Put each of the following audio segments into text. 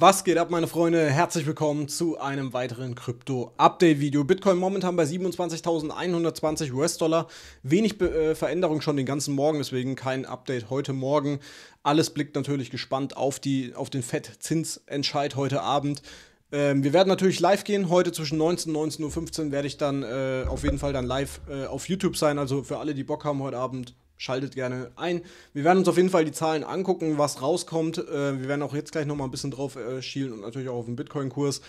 Was geht ab, meine Freunde? Herzlich willkommen zu einem weiteren Krypto-Update-Video. Bitcoin momentan bei 27.120 US-Dollar. Wenig äh, Veränderung schon den ganzen Morgen, deswegen kein Update heute Morgen. Alles blickt natürlich gespannt auf, die, auf den fett zinsentscheid heute Abend. Ähm, wir werden natürlich live gehen. Heute zwischen 19 und 19.15 Uhr werde ich dann äh, auf jeden Fall dann live äh, auf YouTube sein. Also für alle, die Bock haben, heute Abend Schaltet gerne ein. Wir werden uns auf jeden Fall die Zahlen angucken, was rauskommt. Äh, wir werden auch jetzt gleich nochmal ein bisschen drauf äh, schielen und natürlich auch auf den Bitcoin-Kurs.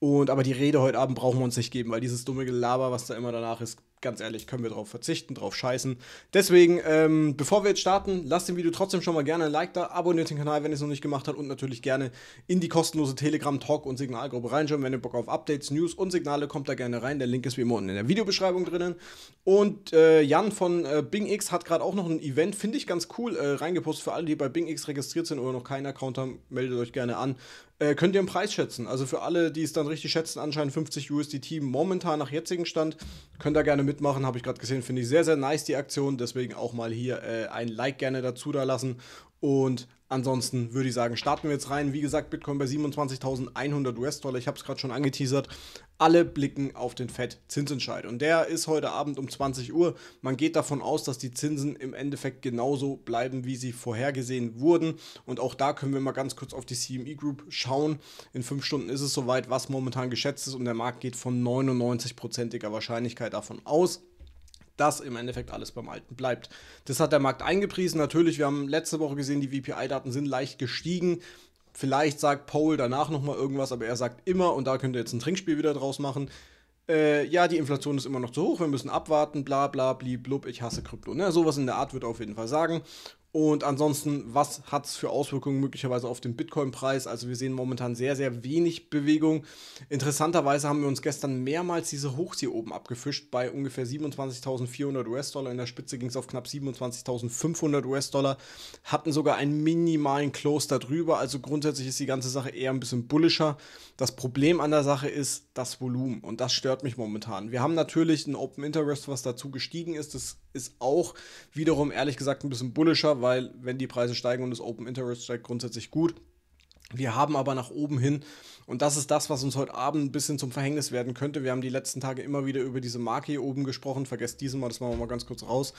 Und aber die Rede heute Abend brauchen wir uns nicht geben, weil dieses dumme Gelaber, was da immer danach ist, ganz ehrlich, können wir darauf verzichten, drauf scheißen. Deswegen, ähm, bevor wir jetzt starten, lasst dem Video trotzdem schon mal gerne ein Like da, abonniert den Kanal, wenn ihr es noch nicht gemacht habt und natürlich gerne in die kostenlose Telegram, Talk und Signalgruppe reinschauen. Wenn ihr Bock auf Updates, News und Signale, kommt da gerne rein. Der Link ist wie immer unten in der Videobeschreibung drinnen. Und äh, Jan von äh, BingX hat gerade auch noch ein Event, finde ich ganz cool, äh, reingepostet für alle, die bei BingX registriert sind oder noch keinen Account haben. Meldet euch gerne an. Äh, könnt ihr einen Preis schätzen? Also für alle, die es dann richtig schätzen, anscheinend 50 USDT momentan nach jetzigem Stand. Könnt ihr gerne mitmachen, habe ich gerade gesehen. Finde ich sehr, sehr nice die Aktion. Deswegen auch mal hier äh, ein Like gerne dazu da lassen und ansonsten würde ich sagen, starten wir jetzt rein. Wie gesagt, Bitcoin bei 27.100 US-Dollar. Ich habe es gerade schon angeteasert. Alle blicken auf den FED-Zinsentscheid. Und der ist heute Abend um 20 Uhr. Man geht davon aus, dass die Zinsen im Endeffekt genauso bleiben, wie sie vorhergesehen wurden. Und auch da können wir mal ganz kurz auf die CME Group schauen. In fünf Stunden ist es soweit, was momentan geschätzt ist. Und der Markt geht von 99%iger Wahrscheinlichkeit davon aus dass im Endeffekt alles beim Alten bleibt. Das hat der Markt eingepriesen. Natürlich, wir haben letzte Woche gesehen, die VPI-Daten sind leicht gestiegen. Vielleicht sagt Paul danach nochmal irgendwas, aber er sagt immer, und da könnt ihr jetzt ein Trinkspiel wieder draus machen, äh, ja, die Inflation ist immer noch zu hoch, wir müssen abwarten, bla bla blub, ich hasse Krypto. Ne? Sowas in der Art wird er auf jeden Fall sagen. Und ansonsten, was hat es für Auswirkungen möglicherweise auf den Bitcoin-Preis? Also wir sehen momentan sehr, sehr wenig Bewegung. Interessanterweise haben wir uns gestern mehrmals diese Hochs hier oben abgefischt. Bei ungefähr 27.400 US-Dollar. In der Spitze ging es auf knapp 27.500 US-Dollar. Hatten sogar einen minimalen Close darüber. Also grundsätzlich ist die ganze Sache eher ein bisschen bullischer. Das Problem an der Sache ist das Volumen. Und das stört mich momentan. Wir haben natürlich ein Open Interest, was dazu gestiegen ist. Das ist auch wiederum ehrlich gesagt ein bisschen bullischer, weil wenn die Preise steigen und das Open Interest steigt, grundsätzlich gut. Wir haben aber nach oben hin, und das ist das, was uns heute Abend ein bisschen zum Verhängnis werden könnte. Wir haben die letzten Tage immer wieder über diese Marke hier oben gesprochen. Vergesst diese mal, das machen wir mal ganz kurz raus.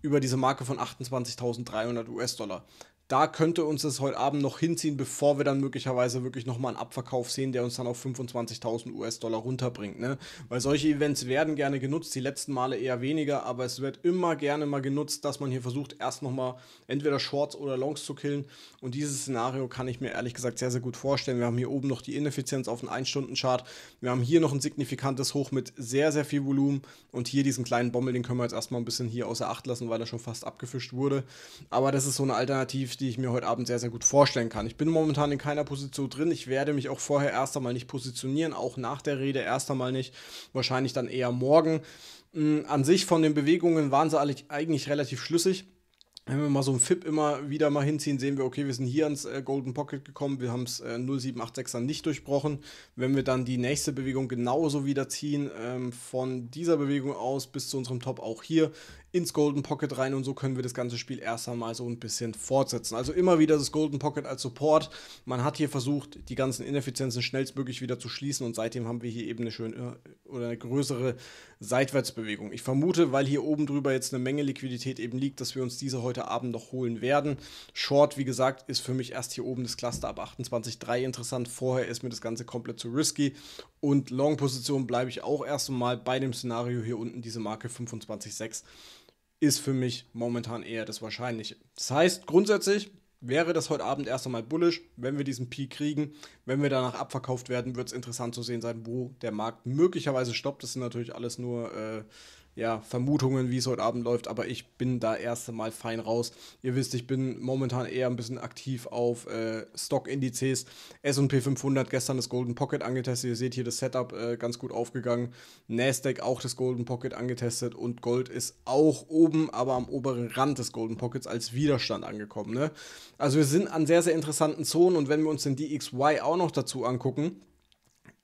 Über diese Marke von 28.300 US-Dollar da könnte uns das heute Abend noch hinziehen, bevor wir dann möglicherweise wirklich nochmal einen Abverkauf sehen, der uns dann auf 25.000 US-Dollar runterbringt. Ne? Weil solche Events werden gerne genutzt, die letzten Male eher weniger, aber es wird immer gerne mal genutzt, dass man hier versucht, erst nochmal entweder Shorts oder Longs zu killen. Und dieses Szenario kann ich mir ehrlich gesagt sehr, sehr gut vorstellen. Wir haben hier oben noch die Ineffizienz auf den 1-Stunden-Chart. Wir haben hier noch ein signifikantes Hoch mit sehr, sehr viel Volumen. Und hier diesen kleinen Bommel, den können wir jetzt erstmal ein bisschen hier außer Acht lassen, weil er schon fast abgefischt wurde. Aber das ist so eine Alternative, die ich mir heute Abend sehr, sehr gut vorstellen kann. Ich bin momentan in keiner Position drin. Ich werde mich auch vorher erst einmal nicht positionieren, auch nach der Rede erst einmal nicht. Wahrscheinlich dann eher morgen. Mm, an sich von den Bewegungen waren sie eigentlich relativ schlüssig wenn wir mal so einen FIP immer wieder mal hinziehen, sehen wir, okay, wir sind hier ans äh, Golden Pocket gekommen, wir haben es äh, 0786er nicht durchbrochen. Wenn wir dann die nächste Bewegung genauso wieder ziehen, ähm, von dieser Bewegung aus bis zu unserem Top auch hier ins Golden Pocket rein und so können wir das ganze Spiel erst einmal so ein bisschen fortsetzen. Also immer wieder das Golden Pocket als Support. Man hat hier versucht, die ganzen Ineffizienzen schnellstmöglich wieder zu schließen und seitdem haben wir hier eben eine schöne äh, oder eine größere Seitwärtsbewegung. Ich vermute, weil hier oben drüber jetzt eine Menge Liquidität eben liegt, dass wir uns diese heute heute Abend noch holen werden. Short, wie gesagt, ist für mich erst hier oben das Cluster ab 28,3 interessant. Vorher ist mir das Ganze komplett zu risky. Und Long-Position bleibe ich auch erst einmal bei dem Szenario hier unten, diese Marke 25,6 ist für mich momentan eher das Wahrscheinliche. Das heißt, grundsätzlich wäre das heute Abend erst einmal bullisch, wenn wir diesen Peak kriegen. Wenn wir danach abverkauft werden, wird es interessant zu sehen sein, wo der Markt möglicherweise stoppt. Das sind natürlich alles nur äh, ja, Vermutungen, wie es heute Abend läuft, aber ich bin da erst einmal fein raus. Ihr wisst, ich bin momentan eher ein bisschen aktiv auf äh, Stock-Indizes. SP 500, gestern das Golden Pocket angetestet. Ihr seht hier das Setup äh, ganz gut aufgegangen. Nasdaq auch das Golden Pocket angetestet und Gold ist auch oben, aber am oberen Rand des Golden Pockets als Widerstand angekommen. Ne? Also wir sind an sehr, sehr interessanten Zonen und wenn wir uns den DXY auch noch dazu angucken,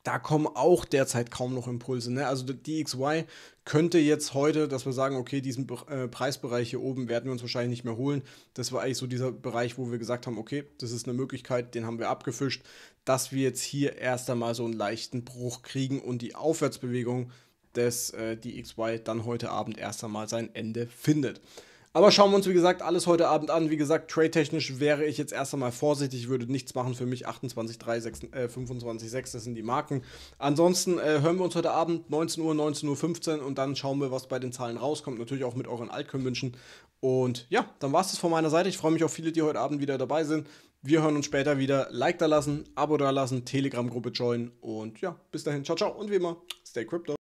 da kommen auch derzeit kaum noch Impulse. Ne? Also die XY könnte jetzt heute, dass wir sagen, okay, diesen Be äh, Preisbereich hier oben werden wir uns wahrscheinlich nicht mehr holen. Das war eigentlich so dieser Bereich, wo wir gesagt haben, okay, das ist eine Möglichkeit, den haben wir abgefischt, dass wir jetzt hier erst einmal so einen leichten Bruch kriegen und die Aufwärtsbewegung des äh, DXY dann heute Abend erst einmal sein Ende findet. Aber schauen wir uns, wie gesagt, alles heute Abend an. Wie gesagt, trade-technisch wäre ich jetzt erst einmal vorsichtig, würde nichts machen für mich. 28, 3, 6, äh, 25, 6, das sind die Marken. Ansonsten äh, hören wir uns heute Abend 19 Uhr, 19.15 Uhr und dann schauen wir, was bei den Zahlen rauskommt. Natürlich auch mit euren Altkömmwünschen. Und ja, dann war es das von meiner Seite. Ich freue mich auf viele, die heute Abend wieder dabei sind. Wir hören uns später wieder. Like da lassen, Abo da lassen, Telegram-Gruppe joinen und ja, bis dahin. Ciao, ciao und wie immer, stay crypto.